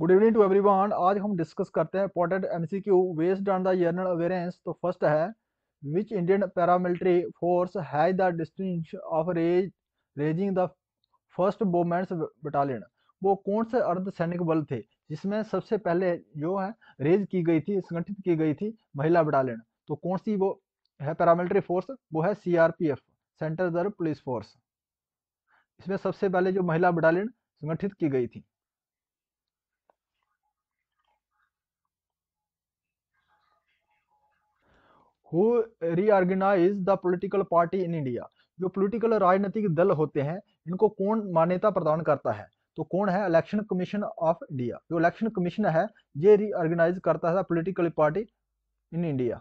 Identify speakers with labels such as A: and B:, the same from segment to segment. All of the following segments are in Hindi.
A: गुड इवनिंग टू एवरीवन आज हम डिस्कस करते हैं important MCQ based on the general awareness तो फर्स्ट है which Indian paramilitary force has the distinction of raise raising the first women's battalion वो कौन से अर्ध सैनिक बल थे जिसमें सबसे पहले जो है रेज की गई थी संगठित की गई थी महिला बटालियन तो कौन सी वो है पैरामिलिट्री फोर्स वो है CRPF central reserve police force इसमें सबसे पहले जो महिला बटालियन संगठित की गई थी who reorganize the political party in India जो पोलिटिकल राजनीतिक दल होते हैं इनको कौन मान्यता प्रदान करता है तो कौन है इलेक्शन कमीशन ऑफ इंडिया जो इलेक्शन कमीशन है ये रीऑर्गेनाइज करता है political party in India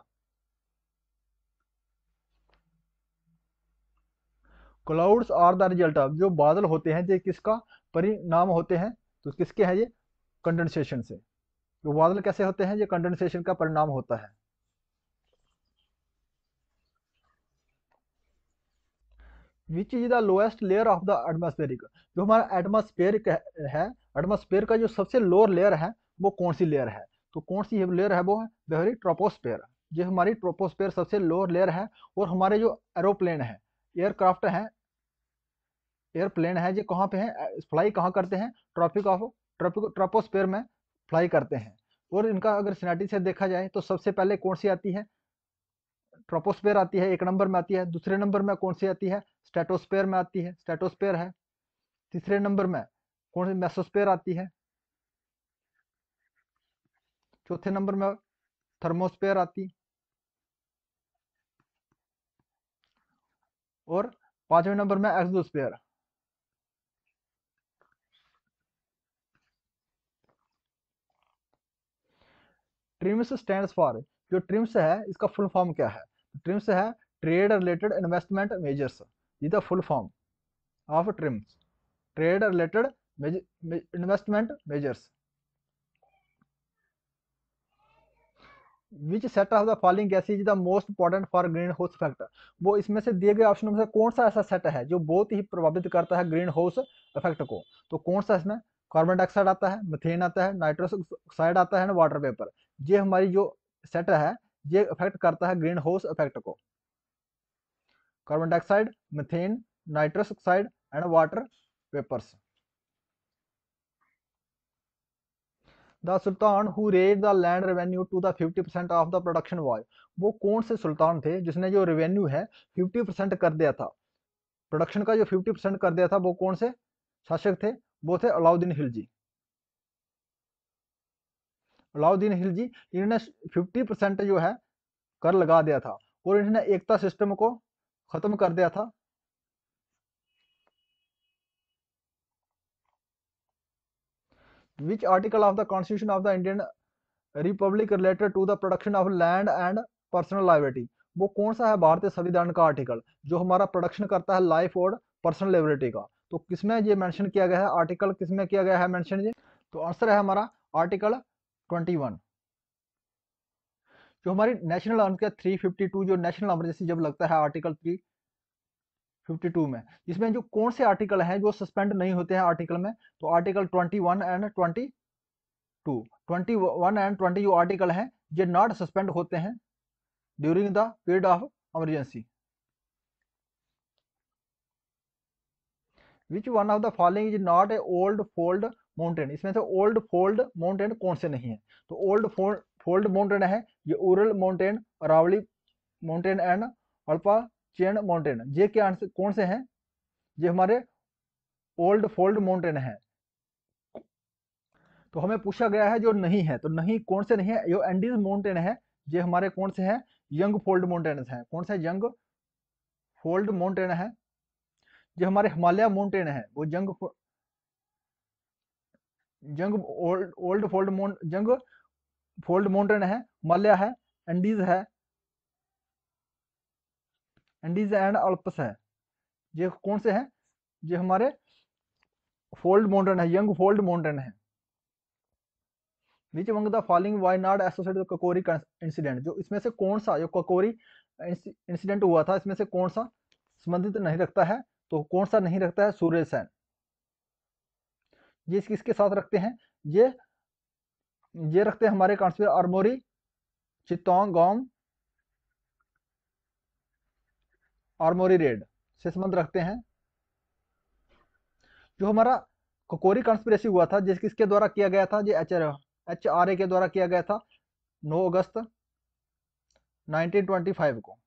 A: clouds are the result of जो बादल होते हैं ये किसका परिणाम होते हैं तो किसके हैं ये कंडेंसेशन से जो तो बादल कैसे होते हैं ये कंडेंसेशन का परिणाम होता है which is the lowest layer of the atmospheric जो हमारा एटमोस्फेयर है एटमोस्फेयर का जो सबसे लोअर लेयर है वो कौन सी लेयर है तो कौन सी लेयर है वो है हमारी ट्रोपोस्फेयर हमारी ट्रोपोस्फेयर सबसे लोअर लेयर है और हमारे जो एरोप्लेन है एयरक्राफ्ट है एयरप्लेन है ये कहाँ पे है फ्लाई कहाँ करते हैं ट्रॉपिक ऑफ ट्रॉपिक ट्रोपोस्फेयर में फ्लाई करते हैं और इनका अगर सिनाटी से देखा जाए तो सबसे पहले कौन सी आती है ट्रोपोस्फेयर आती है एक नंबर में आती है दूसरे नंबर में कौन सी आती है स्टेटोस्पेयर में आती है स्टेटोस्पेयर है तीसरे नंबर में कौन सी मेसोस्पेयर आती है चौथे नंबर में थर्मोस्पेयर आती और पांचवे नंबर में एक्सोस्पेयर ट्रिम्स स्टैंड्स फॉर जो ट्रिम्स है इसका फुल फॉर्म क्या है ट्रिम्स है trade related investment measures is the full form of trims trade related investment measures which set of the following gases is the most important for greenhouse effect वो इसमें से दिए गए ऑप्शनों में से कौन सा ऐसा सेट है जो बहुत ही प्रभावित करता है ग्रीन हाउस इफेक्ट को तो कौन सा इसमें कार्बन डाइऑक्साइड आता है मिथेन आता है नाइट्रोस ऑक्साइड आता है वाटर पेपर ये हमारी जो सेट है ये इफेक्ट करता है ग्रीन हाउस इफेक्ट को carbon dioxide methane nitrous oxide and water vapors. The sultan who raise the land revenue to the 50% of the production why वो कौन से सुल्तान थे जिसने जो रेवेन्यू है 50% कर दिया था प्रोडक्शन का जो 50% कर दिया था वो कौन से शासक थे वो थे अलाउद्दीन खिलजी अलाउद्दीन खिलजी इन्होंने 50% जो है कर लगा दिया था और इन्होंने एकता सिस्टम को खत्म कर दिया था which article of the constitution of the Indian republic related to the production of land and personal liability वो कौन सा है भारतीय संविधान का आर्टिकल जो हमारा प्रोडक्शन करता है लाइफ और पर्सनल लाइबिलिटी का तो किसमें ये मेंशन किया गया है आर्टिकल किसमें किया गया है मेंशन ये तो आंसर है हमारा आर्टिकल ट्वेंटी वन जो हमारी नेशनल आर्म्स का 352 जो नेशनल एमरजेंसी जब लगता है आर्टिकल थ्री 352 में जिसमें जो कौन से आर्टिकल हैं जो सस्पेंड नहीं होते हैं आर्टिकल में तो आर्टिकल 21 एंड 22 21 एंड 20 जो आर्टिकल हैं जो नॉट सस्पेंड होते हैं during the period of emergency which one of the following is not a old fold mountain इसमें से ओल्ड फोल्ड माउंटेन कौन से नहीं है तो ओल्ड फोल्ड फोल्ड माउंटेन है ये Ural mountain Aravalli mountain and Alpine chain mountain ये क्या कौन से हैं ये हमारे ओल्ड फोल्ड माउंटेन है तो हमें पूछा गया है जो नहीं है तो नहीं कौन से नहीं है जो एंडीज माउंटेन है ये हमारे कौन से हैं यंग फोल्ड माउंटेन है कौन से यंग फोल्ड माउंटेन है जो हमारे हिमालय माउंटेन है वो young young old old fold mount young fold mountain है हिमालय है एंडीज है एंडीज एंड अल्पस है ये कौन से हैं ये हमारे फोल्ड माउंटेन है यंग फोल्ड माउंटेन है नीचे among the following why not associated Kakori incident जो इसमें से कौन सा जो ककोरी इंसिडेंट हुआ था इसमें से कौन सा संबंधित नहीं रखता है तो कौन सा नहीं रखता है सूर्य सैन ये किसके साथ रखते हैं ये ये रखते हैं हमारे कांस्पिर अरमोरी चित्तौंग गोम आर्मोरी रेड से संबंध रखते हैं जो हमारा कोकोरी कॉन्स्पिरेसी हुआ था जिस किसके द्वारा किया गया था जो H R H R A के द्वारा किया गया था 9 अगस्त 1925 को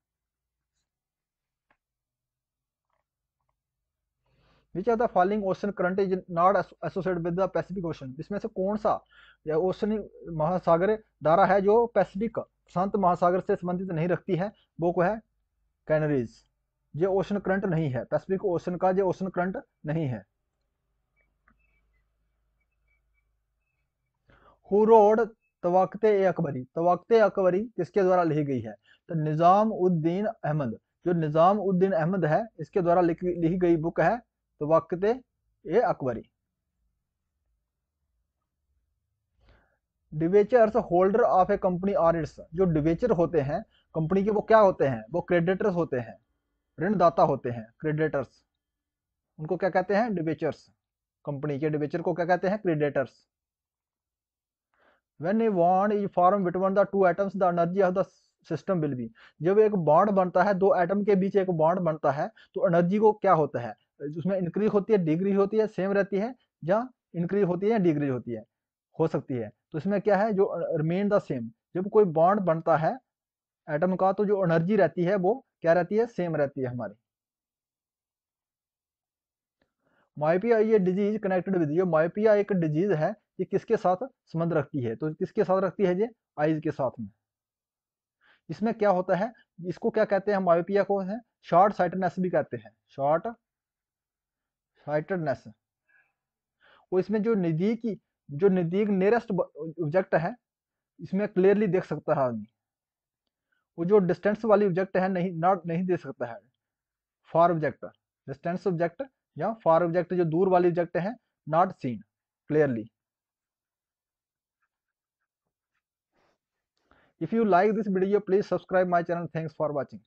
A: which are the following ocean current is not associate with the Pacific ocean इसमें से कौन सा ओशन महासागर धारा है जो पैसिफिक शांत महासागर से संबंधित नहीं रखती है वो को है कैनरीज ये ओशन करंट नहीं है पैसिफिक ओशन का ये ओशन करंट नहीं है हु रोड अकबरी तवाकते अकबरी किसके द्वारा लिखी गई है तो निज़ाम उद्दीन अहमद जो निज़ाम उद्दीन अहमद है इसके द्वारा लिखी गई बुक है तो वक़्त ए Akbari debentures holder of a company और इट्स जो डिवेचर होते हैं कंपनी के वो क्या होते हैं वो क्रेडिटर्स होते हैं ऋणदाता होते हैं क्रेडिटर्स उनको क्या कहते हैं डिवेचर्स कंपनी के डिवेचर को क्या कहते हैं creditors when a bond is form between the two atoms the energy of the system will be जब एक बॉन्ड बनता है दो एटम के बीच एक बॉन्ड बनता है तो एनर्जी को क्या होता है उसमें इंक्रीज होती है डिग्री होती है सेम रहती है या इंक्रीज होती है या डिग्रीज होती है हो सकती है तो इसमें क्या है जो रिमेन द सेम जब कोई बॉन्ड बनता है एटम का तो जो एनर्जी रहती है वो क्या रहती है सेम रहती है हमारी मायोपिया ये डिजीज कनेक्टेड विद ये मायोपिया एक डिजीज है ये किसके साथ संबंध रखती है तो किसके साथ रखती है ये आइज के साथ में इसमें क्या होता है इसको क्या कहते हैं मायोपिया को है शॉर्ट साइटनेस भी कहते हैं शॉर्ट साइटेडनेस वो इसमें जो नज़दीक जो नज़दीक नियरेस्ट ऑब्जेक्ट है इसमें क्लियरली देख सकता है आदमी वो जो डिस्टेंस वाली ऑब्जेक्ट है नहीं नॉट नहीं देख सकता है फार ऑब्जेक्ट डिस्टेंस ऑब्जेक्ट या फार ऑब्जेक्ट जो दूर वाली ऑब्जेक्ट है not seen clearly if you like this video please subscribe my channel thanks for watching